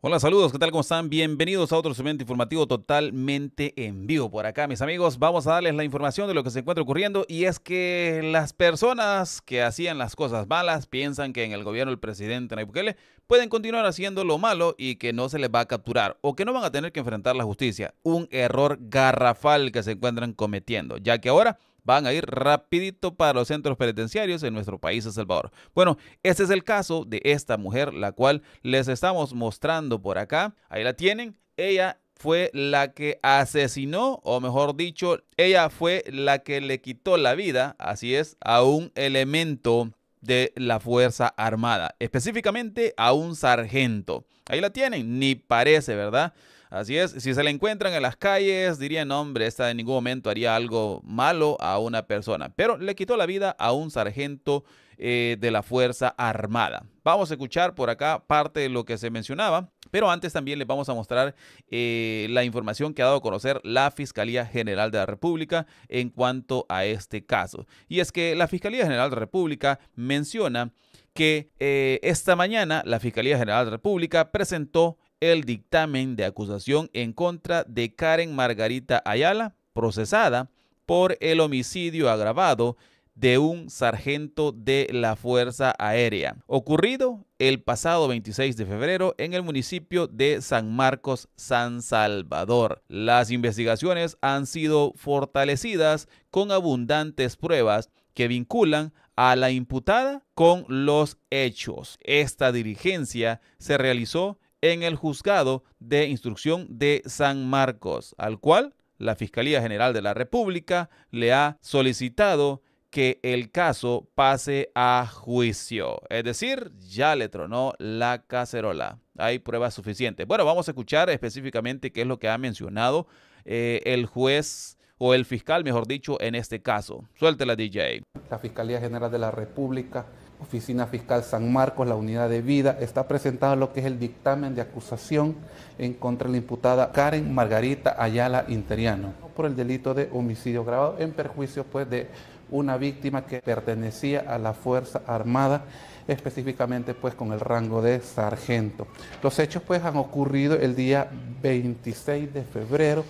Hola, saludos, ¿qué tal? ¿Cómo están? Bienvenidos a otro segmento informativo totalmente en vivo. Por acá, mis amigos, vamos a darles la información de lo que se encuentra ocurriendo y es que las personas que hacían las cosas malas piensan que en el gobierno del presidente Nayib Bukele pueden continuar haciendo lo malo y que no se les va a capturar o que no van a tener que enfrentar la justicia. Un error garrafal que se encuentran cometiendo, ya que ahora van a ir rapidito para los centros penitenciarios en nuestro país, El Salvador. Bueno, este es el caso de esta mujer, la cual les estamos mostrando por acá. Ahí la tienen. Ella fue la que asesinó, o mejor dicho, ella fue la que le quitó la vida, así es, a un elemento de la Fuerza Armada, específicamente a un sargento. Ahí la tienen, ni parece, ¿verdad? Así es, si se la encuentran en las calles, dirían, hombre, esta en ningún momento haría algo malo a una persona, pero le quitó la vida a un sargento eh, de la Fuerza Armada. Vamos a escuchar por acá parte de lo que se mencionaba, pero antes también les vamos a mostrar eh, la información que ha dado a conocer la Fiscalía General de la República en cuanto a este caso. Y es que la Fiscalía General de la República menciona que eh, esta mañana la Fiscalía General de la República presentó el dictamen de acusación en contra de Karen Margarita Ayala, procesada por el homicidio agravado de un sargento de la Fuerza Aérea, ocurrido el pasado 26 de febrero en el municipio de San Marcos, San Salvador. Las investigaciones han sido fortalecidas con abundantes pruebas que vinculan a la imputada con los hechos. Esta dirigencia se realizó en el juzgado de instrucción de San Marcos, al cual la Fiscalía General de la República le ha solicitado que el caso pase a juicio. Es decir, ya le tronó la cacerola. Hay pruebas suficientes. Bueno, vamos a escuchar específicamente qué es lo que ha mencionado eh, el juez o el fiscal, mejor dicho, en este caso. Suéltela, DJ. La Fiscalía General de la República Oficina Fiscal San Marcos, la unidad de vida, está presentado lo que es el dictamen de acusación en contra de la imputada Karen Margarita Ayala Interiano por el delito de homicidio grabado en perjuicio pues, de una víctima que pertenecía a la Fuerza Armada, específicamente pues con el rango de sargento. Los hechos pues han ocurrido el día 26 de febrero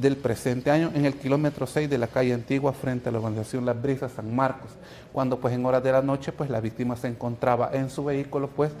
del presente año en el kilómetro 6 de la calle antigua frente a la organización Las Brisas San Marcos, cuando pues en horas de la noche pues la víctima se encontraba en su vehículo pues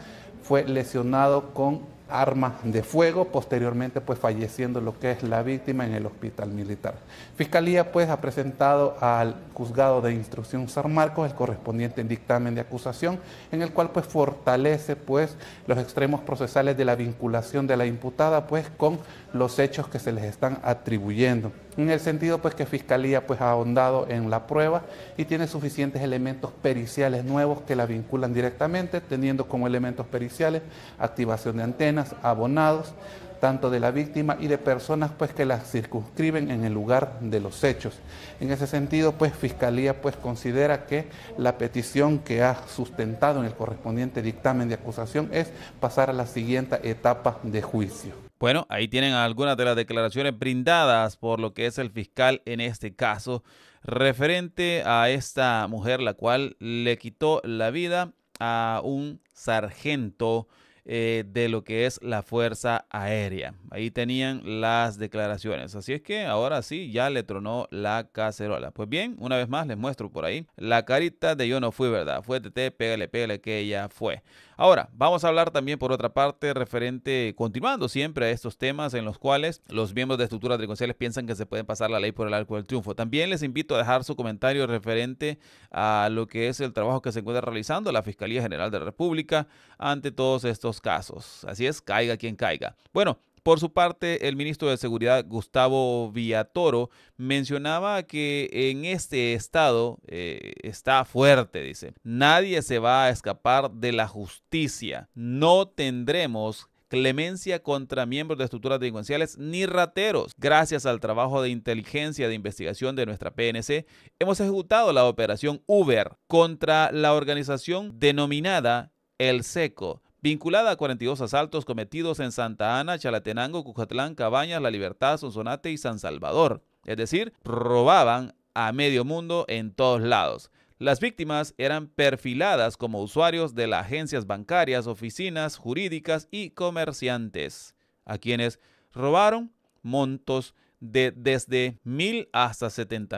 fue lesionado con arma de fuego, posteriormente pues falleciendo lo que es la víctima en el hospital militar. Fiscalía pues ha presentado al juzgado de instrucción San Marcos el correspondiente dictamen de acusación en el cual pues fortalece pues los extremos procesales de la vinculación de la imputada pues con los hechos que se les están atribuyendo. En el sentido pues que Fiscalía pues ha ahondado en la prueba y tiene suficientes elementos periciales nuevos que la vinculan directamente, teniendo como elementos periciales activación de antenas, abonados tanto de la víctima y de personas pues que las circunscriben en el lugar de los hechos. En ese sentido, pues Fiscalía pues considera que la petición que ha sustentado en el correspondiente dictamen de acusación es pasar a la siguiente etapa de juicio. Bueno, ahí tienen algunas de las declaraciones brindadas por lo que es el fiscal en este caso referente a esta mujer la cual le quitó la vida a un sargento eh, de lo que es la Fuerza Aérea. Ahí tenían las declaraciones. Así es que ahora sí, ya le tronó la cacerola. Pues bien, una vez más les muestro por ahí la carita de yo no fui, ¿verdad? Fue TT, pégale, pégale, que ella fue. Ahora, vamos a hablar también por otra parte referente, continuando siempre a estos temas en los cuales los miembros de estructuras trinconciales piensan que se pueden pasar la ley por el arco del triunfo. También les invito a dejar su comentario referente a lo que es el trabajo que se encuentra realizando la Fiscalía General de la República ante todos estos casos. Así es, caiga quien caiga. Bueno, por su parte, el ministro de Seguridad, Gustavo Villatoro, mencionaba que en este estado eh, está fuerte, dice, nadie se va a escapar de la justicia, no tendremos clemencia contra miembros de estructuras delincuenciales ni rateros. Gracias al trabajo de inteligencia de investigación de nuestra PNC, hemos ejecutado la operación Uber contra la organización denominada El Seco vinculada a 42 asaltos cometidos en Santa Ana, Chalatenango, Cujatlán, Cabañas, La Libertad, Sonsonate y San Salvador. Es decir, robaban a medio mundo en todos lados. Las víctimas eran perfiladas como usuarios de las agencias bancarias, oficinas jurídicas y comerciantes, a quienes robaron montos de desde mil hasta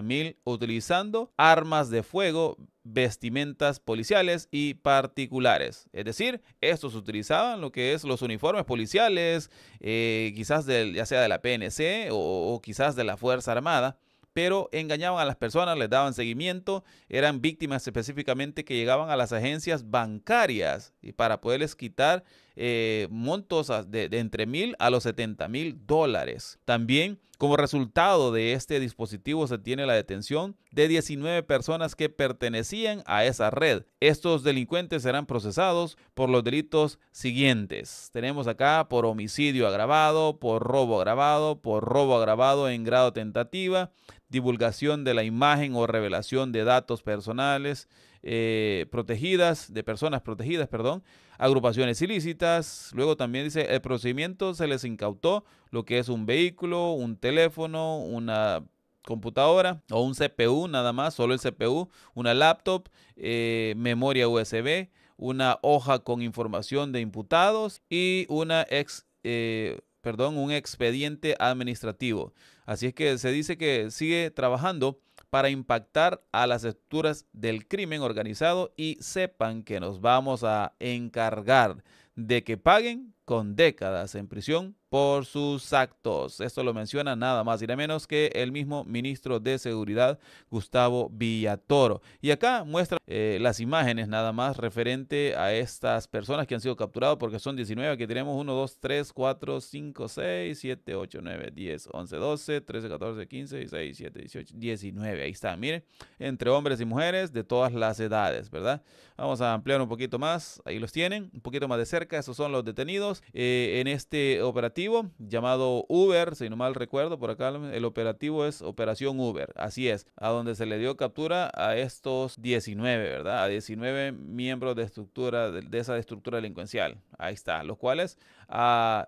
mil utilizando armas de fuego, vestimentas policiales y particulares. Es decir, estos utilizaban lo que es los uniformes policiales, eh, quizás del, ya sea de la PNC o, quizás de la Fuerza Armada pero engañaban a las personas, les daban seguimiento, eran víctimas específicamente que llegaban a las agencias bancarias y para poderles quitar eh, montos de, entre mil a los 70 mil dólares. También como resultado de este dispositivo se tiene la detención de 19 personas que pertenecían a esa red. Estos delincuentes serán procesados por los delitos siguientes. Tenemos acá por homicidio agravado, por robo agravado, por robo agravado en grado tentativa, divulgación de la imagen o revelación de datos personales, eh, protegidas, de personas protegidas, perdón, agrupaciones ilícitas. Luego también dice, el procedimiento se les incautó lo que es un vehículo, un teléfono, una computadora o un CPU nada más, solo el CPU, una laptop, eh, memoria USB, una hoja con información de imputados y una ex, eh, perdón, un expediente administrativo. Así es que se dice que sigue trabajando para impactar a las estructuras del crimen organizado y sepan que nos vamos a encargar de que paguen con décadas en prisión por sus actos. Esto lo menciona nada más y nada menos que el mismo ministro de Seguridad, Gustavo Villatoro. Y acá muestra eh, las imágenes nada más referente a estas personas que han sido capturadas, porque son 19, Aquí tenemos 1, 2, 3, 4, 5, 6, 7, 8, 9, 10, 11, 12, 13, 14, 15, 16, 17, 18, 19. Ahí está, miren, entre hombres y mujeres de todas las edades, ¿verdad? Vamos a ampliar un poquito más, ahí los tienen, un poquito más de cerca, esos son los detenidos eh, en este operativo llamado Uber, si no mal recuerdo, por acá el operativo es Operación Uber, así es, a donde se le dio captura a estos 19, ¿verdad? A 19 miembros de estructura, de esa estructura delincuencial. Ahí está, los cuales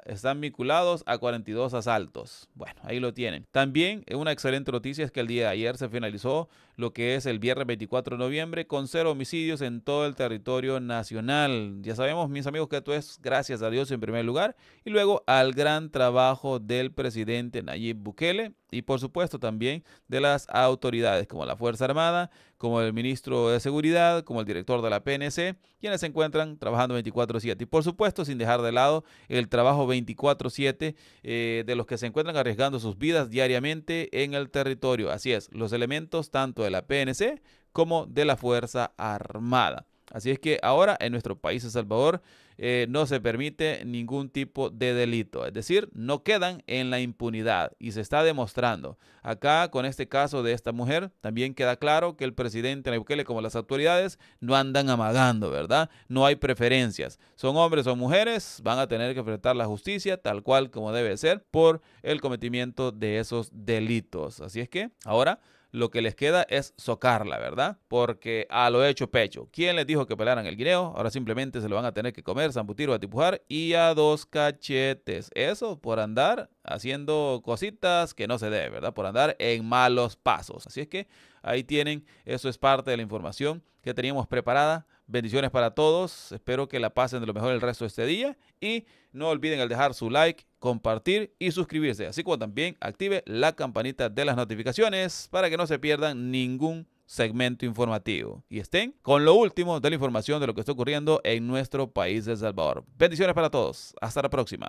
están vinculados a 42 asaltos. Bueno, ahí lo tienen. También eh, una excelente noticia es que el día de ayer se finalizó lo que es el viernes 24 de noviembre con cero homicidios en todo el territorio nacional. Ya sabemos, mis amigos, que esto es gracias a Dios en primer lugar y luego al gran trabajo del presidente Nayib Bukele y por supuesto también de las autoridades como la Fuerza Armada, como el ministro de Seguridad, como el director de la PNC, quienes se encuentran trabajando 24/7. Y por supuesto sin dejar de lado el trabajo 24/7 eh, de los que se encuentran arriesgando sus vidas diariamente en el territorio. Así es, los elementos tanto de la PNC como de la Fuerza Armada. Así es que ahora en nuestro país, El Salvador, eh, no se permite ningún tipo de delito. Es decir, no quedan en la impunidad y se está demostrando. Acá, con este caso de esta mujer, también queda claro que el presidente Bukele, como las autoridades, no andan amagando, ¿verdad? No hay preferencias. Son hombres o mujeres, van a tener que enfrentar la justicia tal cual como debe ser por el cometimiento de esos delitos. Así es que ahora lo que les queda es socarla, ¿verdad? Porque a ah, lo hecho pecho. ¿Quién les dijo que pelaran el guineo? Ahora simplemente se lo van a tener que comer, zambutir o atipujar y a dos cachetes. Eso por andar haciendo cositas que no se debe, ¿verdad? Por andar en malos pasos. Así es que ahí tienen, eso es parte de la información que teníamos preparada Bendiciones para todos. Espero que la pasen de lo mejor el resto de este día. Y no olviden al dejar su like, compartir y suscribirse. Así como también active la campanita de las notificaciones para que no se pierdan ningún segmento informativo y estén con lo último de la información de lo que está ocurriendo en nuestro país, El Salvador. Bendiciones para todos. Hasta la próxima.